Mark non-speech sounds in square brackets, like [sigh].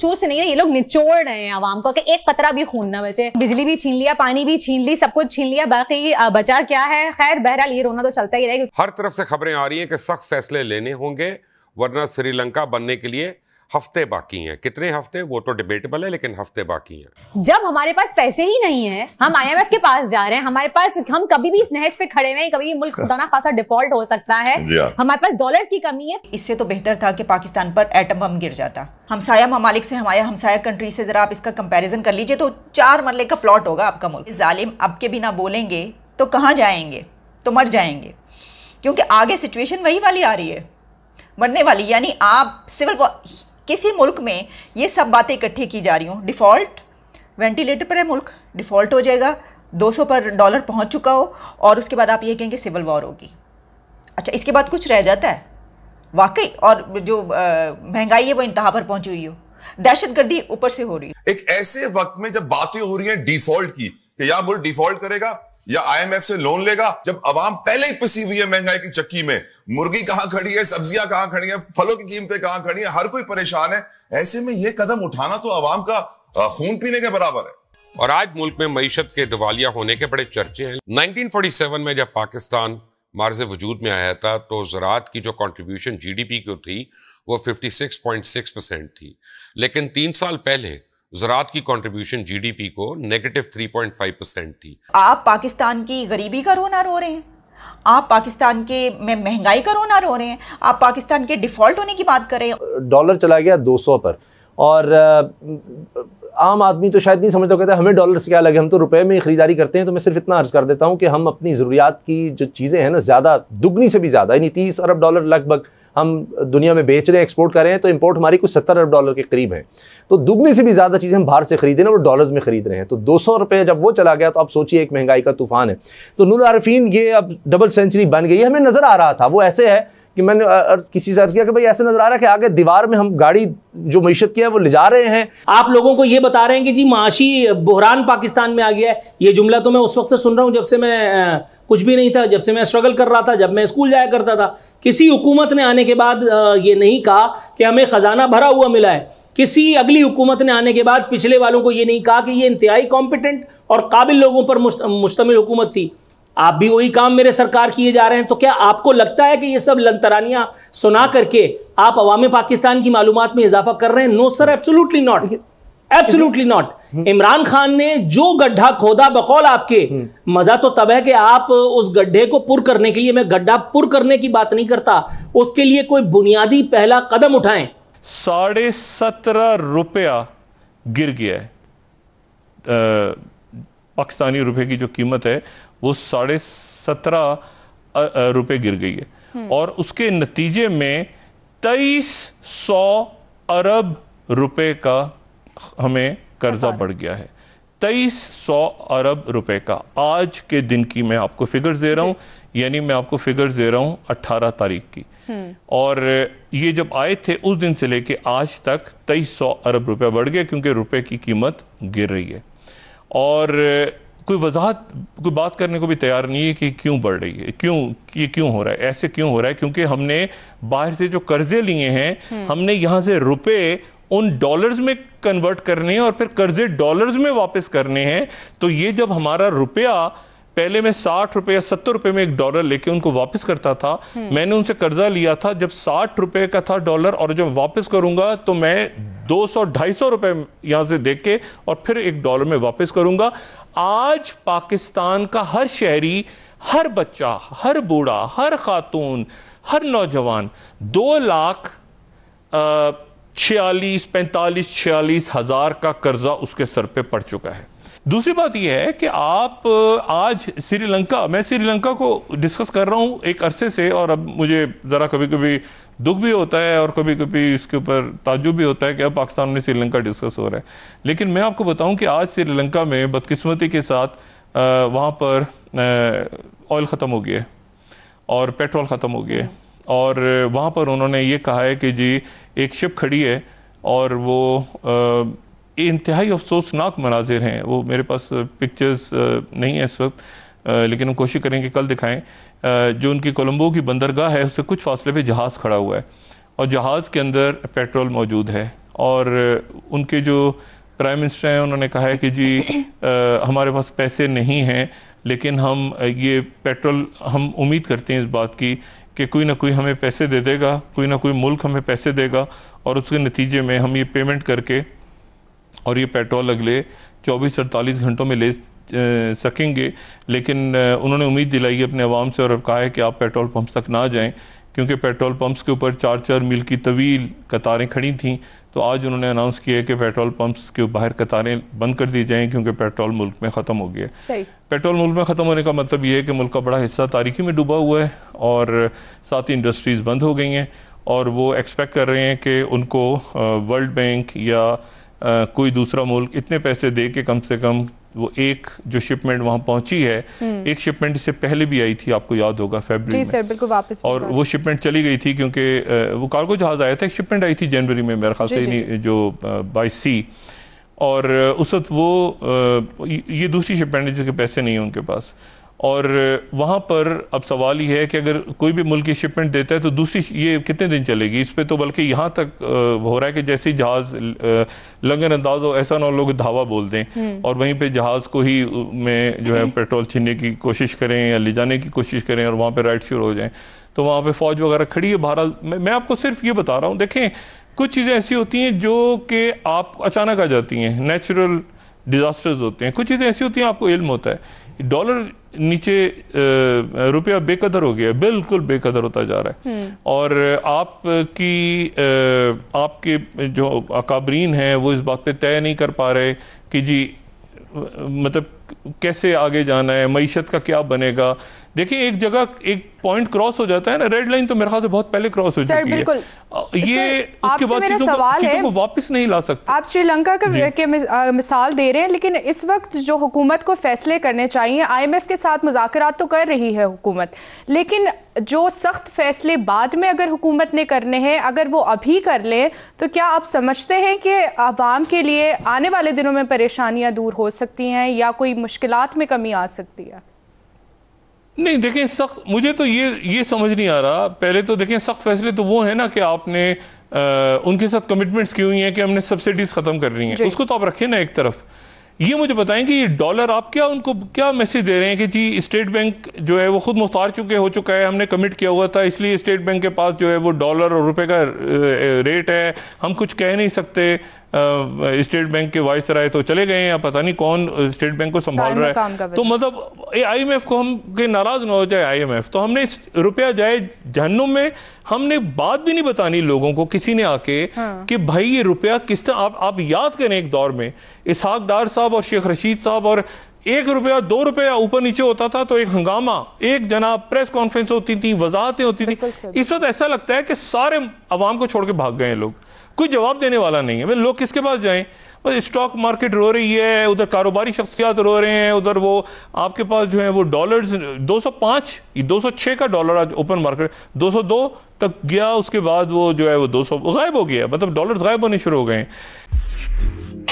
खून से नहीं है ये लोग निचोड़ रहे हैं आवाम को कि एक कतरा भी खून ना बचे बिजली भी छीन लिया पानी भी छीन ली सब कुछ छीन लिया बाकी बचा क्या है खैर बहरहाल ये रोना तो चलता ही रहेगा हर तरफ से खबरें आ रही है कि सख्त फैसले लेने होंगे वरना श्रीलंका बनने के लिए हफ्ते बाकी हैं कितने हफ्ते वो तो डिबेटेबल है लेकिन हफ्ते बाकी हैं जब हमारे पास पैसे ही नहीं है हम आईएमएफ के पास जा रहे हैं हमारे पास हम कभी भी इस नहज पे खड़े हुए कभी मुल्क [laughs] खुदाना खासा डिफॉल्ट हो सकता है हाँ। हमारे पास डॉलर की कमी है इससे तो बेहतर था कि पाकिस्तान पर एटम बम गिर जाता हमसाया ममालिक से हमारे हमसाया कंट्री से जरा आप इसका कंपेरिजन कर लीजिए तो चार मरले का प्लॉट होगा आपका मुल्क जालिम अब के बिना बोलेंगे तो कहाँ जाएंगे तो मर जाएंगे क्योंकि आगे सिचुएशन वही वाली आ रही है मरने वाली यानी आप सिविल किसी मुल्क में ये सब बातें इकट्ठी की जा रही हूँ डिफ़ॉल्ट वेंटिलेटर पर है मुल्क डिफ़ॉल्ट हो जाएगा 200 पर डॉलर पहुँच चुका हो और उसके बाद आप ये कहेंगे सिविल वॉर होगी अच्छा इसके बाद कुछ रह जाता है वाकई और जो महंगाई है वो इंतहा पर पहुंची हुई हो दहशत गर्दी ऊपर से हो रही है एक ऐसे वक्त में जब बातें हो रही हैं डिफॉल्ट की कि या मुल्क डिफॉल्ट करेगा या आईएमएफ से लोन लेगा जब आवाम पहले ही पिसी हुई है महंगाई की चक्की में मुर्गी कहां खड़ी है सब्जियां कहां खड़ी है फलों की कीमतें कहां खड़ी है हर कोई परेशान है ऐसे में यह कदम उठाना तो आवाम का खून पीने के बराबर है और आज मुल्क में मीशत के दिवालिया होने के बड़े चर्चे हैं 1947 में जब पाकिस्तान मार्ज वजूद में आया था तो ज़रात की जो कंट्रीब्यूशन जीडीपी की थी वो 56.6 परसेंट थी लेकिन तीन साल पहले ज़रात की कंट्रीब्यूशन जीडीपी को नेगेटिव 3.5 परसेंट थी आप पाकिस्तान की गरीबी का रोना रो रहे हैं आप पाकिस्तान के में महंगाई का रोना रो रहे हैं आप पाकिस्तान के डिफ़ॉल्ट होने की बात करें डॉलर चला गया 200 पर और आम आदमी तो शायद नहीं समझता कहता हमें डॉलर से क्या लगे हम तो रुपए में ख़रीदारी करते हैं तो मैं सिर्फ इतना अर्ज़ कर देता हूँ कि हम अपनी ज़रूरियात की जो चीज़ें हैं ना ज़्यादा दुगनी से भी ज़्यादा यानी तीस अरब डॉलर लगभग हम दुनिया में बेच रहे हैं एक्सपोर्ट कर रहे हैं तो इम्पोर्ट हमारी कुछ सत्तर अरब डॉलर के करीब है तो दुगने से भी ज़्यादा चीज़ें हम बाहर से रहे हैं वो डॉलर्स में खरीद रहे हैं तो दो सौ रुपये जब वो चला गया तो आप सोचिए एक महंगाई का तूफान है तो नूर आरफीन ये अब डबल सेंचुरी बन गई हमें नज़र आ रहा था वो ऐसे है कि मैंने किसी से अर्ज किया कि भाई ऐसे नजर आ रहा है कि आगे दीवार में हम गाड़ी जो मीशत की है वो ले जा रहे हैं आप लोगों को ये बता रहे हैं कि जी माशी बहरान पाकिस्तान में आ गया है ये जुमला तो मैं उस वक्त से सुन रहा हूँ जब से मैं कुछ भी नहीं था जब से मैं स्ट्रगल कर रहा था जब मैं स्कूल जाया करता था किसी हुकूमत ने आने के बाद ये नहीं कहा कि हमें ख़जाना भरा हुआ मिला है किसी अगली हुकूमत ने आने के बाद पिछले वालों को ये नहीं कहा कि ये इंतहाई कॉम्पिटेंट और काबिल लोगों पर मुश्तमिल हुकूमत थी आप भी वही काम मेरे सरकार किए जा रहे हैं तो क्या आपको लगता है कि ये सब लंतरानियाँ सुना करके आप अवामी पाकिस्तान की मालूम में इजाफा कर रहे हैं no sir absolutely not absolutely not Imran Khan ने जो गड्ढा खोदा बकौल आपके मजा तो तब है कि आप उस गड्ढे को पुर करने के लिए मैं गड्ढा पुर करने की बात नहीं करता उसके लिए कोई बुनियादी पहला कदम उठाएं साढ़े सत्रह रुपया गिर गया है पाकिस्तानी रुपए की जो कीमत है वो साढ़े सत्रह रुपए गिर गई है हम्म। और उसके नतीजे में तेईस सौ अरब रुपए का हमें कर्जा बढ़ गया है तेईस सौ अरब रुपए का आज के दिन की मैं आपको फिगर्स दे रहा हूं यानी मैं आपको फिगर्स दे रहा हूं 18 तारीख की हम्म। और ये जब आए थे उस दिन से लेके आज तक तेईस सौ अरब रुपए बढ़ गया क्योंकि रुपए की कीमत गिर रही है और कोई वजाहत कोई बात करने को भी तैयार नहीं है कि क्यों बढ़ रही है क्यों ये क्यों हो रहा है ऐसे क्यों हो रहा है क्योंकि हमने बाहर से जो कर्जे लिए हैं हम्म। हमने यहां से रुपए उन डॉलर्स में कन्वर्ट करने हैं और फिर कर्जे डॉलर्स में वापस करने हैं तो ये जब हमारा रुपया पहले मैं साठ रुपए या सत्तर रुपए में एक डॉलर लेके उनको वापस करता था हम्म। मैंने उनसे कर्जा लिया था जब साठ रुपए का था डॉलर और जब वापस करूंगा तो मैं दो सौ ढाई सौ रुपए यहां से देख के और फिर एक डॉलर में वापस करूंगा आज पाकिस्तान का हर शहरी हर बच्चा हर बूढ़ा हर खातून हर नौजवान दो लाख छियालीस पैंतालीस छियालीस हजार का कर्जा उसके सर पे पड़ चुका है दूसरी बात यह है कि आप आज श्रीलंका मैं श्रीलंका को डिस्कस कर रहा हूं एक अरसे से और अब मुझे ज़रा कभी कभी दुख भी होता है और कभी कभी इसके ऊपर ताजुब भी होता है कि अब पाकिस्तान में श्रीलंका डिस्कस हो रहा है लेकिन मैं आपको बताऊं कि आज श्रीलंका में बदकिस्मती के साथ वहाँ पर ऑयल ख़त्म हो गया और पेट्रोल ख़त्म हो गया और वहाँ पर उन्होंने ये कहा है कि जी एक शिप खड़ी है और वो इंतहाई अफसोसनाक मनाजिर हैं वो मेरे पास पिक्चर्स नहीं है इस वक्त लेकिन हम कोशिश करेंगे कल दिखाएं जो उनकी कोलंबो की बंदरगाह है उससे कुछ फासले पे जहाज़ खड़ा हुआ है और जहाज़ के अंदर पेट्रोल मौजूद है और उनके जो प्राइम मिनिस्टर हैं उन्होंने कहा है कि जी आ, हमारे पास पैसे नहीं हैं लेकिन हम ये पेट्रोल हम उम्मीद करते हैं इस बात की कि कोई ना कोई हमें पैसे दे देगा कोई ना कोई मुल्क हमें पैसे देगा और उसके नतीजे में हम ये पेमेंट करके और ये पेट्रोल अगले 24 अड़तालीस घंटों में ले सकेंगे लेकिन उन्होंने उम्मीद दिलाई अपने आवाम से और कहा है कि आप पेट्रोल पंप तक ना जाएं क्योंकि पेट्रोल पंप्स के ऊपर चार चार मील की तवील कतारें खड़ी थीं तो आज उन्होंने अनाउंस किया है कि पेट्रोल पंप्स के बाहर कतारें बंद कर दी जाएं क्योंकि पेट्रोल मुल्क में ख़त्म हो गया पेट्रोल मुल्क में ख़त्म होने का मतलब यह है कि मुल्क का बड़ा हिस्सा तारीखी में डूबा हुआ है और साथ ही इंडस्ट्रीज़ बंद हो गई हैं और वो एक्सपेक्ट कर रहे हैं कि उनको वर्ल्ड बैंक या कोई दूसरा मुल्क इतने पैसे दे के कम से कम वो एक जो शिपमेंट वहां पहुंची है हम्म। एक शिपमेंट इससे पहले भी आई थी आपको याद होगा फेबर जी सर बिल्कुल वापस और वो शिपमेंट चली गई थी क्योंकि वो कार्गो जहाज आया था एक शिपमेंट आई थी जनवरी में मेरे ख्याल से जो बाई सी और उस वक्त वो ये दूसरी शिपमेंट है जिसके पैसे नहीं है उनके पास और वहाँ पर अब सवाल ये है कि अगर कोई भी मुल्क शिपमेंट देता है तो दूसरी ये कितने दिन चलेगी इस पर तो बल्कि यहाँ तक हो रहा है कि जैसे ही जहाज लंगन अंदाज हो ऐसा ना हो लोग धावा बोल दें हम्म। और वहीं पे जहाज को ही में जो है हम्म। पेट्रोल छीनने की कोशिश करें या ले जाने की कोशिश करें और वहाँ पर राइड शुरू हो जाए तो वहाँ पर फौज वगैरह खड़ी है बहरहाल मैं आपको सिर्फ ये बता रहा हूँ देखें कुछ चीज़ें ऐसी होती हैं जो कि आप अचानक आ जाती हैं नेचुरल डिजास्टर्स होते हैं कुछ चीज़ें ऐसी होती हैं आपको इल्म होता है डॉलर नीचे रुपया बेकदर हो गया बिल्कुल बेकदर होता जा रहा है हम्म। और आपकी आपके जो अकाबरीन हैं वो इस बात पे तय नहीं कर पा रहे कि जी मतलब कैसे आगे जाना है मीशत का क्या बनेगा देखिए एक जगह एक पॉइंट क्रॉस हो जाता है ना रेड लाइन तो मेरे ख्याल से बहुत पहले क्रॉस हो चुकी बिल्कुल है ये उसके बाद चीजों सवाल है को वापस नहीं ला सकते आप श्रीलंका के, के मिसाल दे रहे हैं लेकिन इस वक्त जो हुकूमत को फैसले करने चाहिए आईएमएफ के साथ मुजाकर तो कर रही है हुकूमत लेकिन जो सख्त फैसले बाद में अगर हुकूमत ने करने हैं अगर वो अभी कर ले तो क्या आप समझते हैं कि आवाम के लिए आने वाले दिनों में परेशानियां दूर हो सकती हैं या कोई मुश्किल में कमी आ सकती है नहीं देखें सख्त मुझे तो ये ये समझ नहीं आ रहा पहले तो देखें सख्त फैसले तो वो है ना कि आपने आ, उनके साथ कमिटमेंट्स की हुई हैं कि हमने सब्सिडीज खत्म करनी है उसको तो आप रखें ना एक तरफ ये मुझे बताएं कि ये डॉलर आप क्या उनको क्या मैसेज दे रहे हैं कि जी स्टेट बैंक जो है वो खुद मुख्तार चुके हो चुका है हमने कमिट किया हुआ था इसलिए स्टेट बैंक के पास जो है वो डॉलर और रुपए का रेट है हम कुछ कह नहीं सकते स्टेट बैंक के वाइस राय तो चले गए हैं या पता नहीं कौन स्टेट बैंक को संभाल रहा है तो मतलब आई एम एफ को हम के नाराज ना हो जाए आई एम एफ तो हमने रुपया जाए जहनुम में हमने बात भी नहीं बतानी लोगों को किसी ने आके हाँ। कि भाई ये रुपया किस तरह आप, आप याद करें एक दौर में इसहाक डार साहब और शेख रशीद साहब और एक रुपया दो रुपया ऊपर नीचे होता था तो एक हंगामा एक जनाब प्रेस कॉन्फ्रेंस होती थी वजाहतें होती थी इस वक्त ऐसा लगता है कि सारे आवाम को छोड़ के भाग गए हैं लोग कोई जवाब देने वाला नहीं है भाई लोग किसके पास जाएं बस स्टॉक मार्केट रो रही है उधर कारोबारी शख्सियात रो रहे हैं उधर वो आपके पास जो है वो डॉलर्स 205 छह का डॉलर आज ओपन मार्केट 202 तक गया उसके बाद वो जो है वो 200 गायब हो गया मतलब डॉलर्स गायब होने शुरू हो गए हैं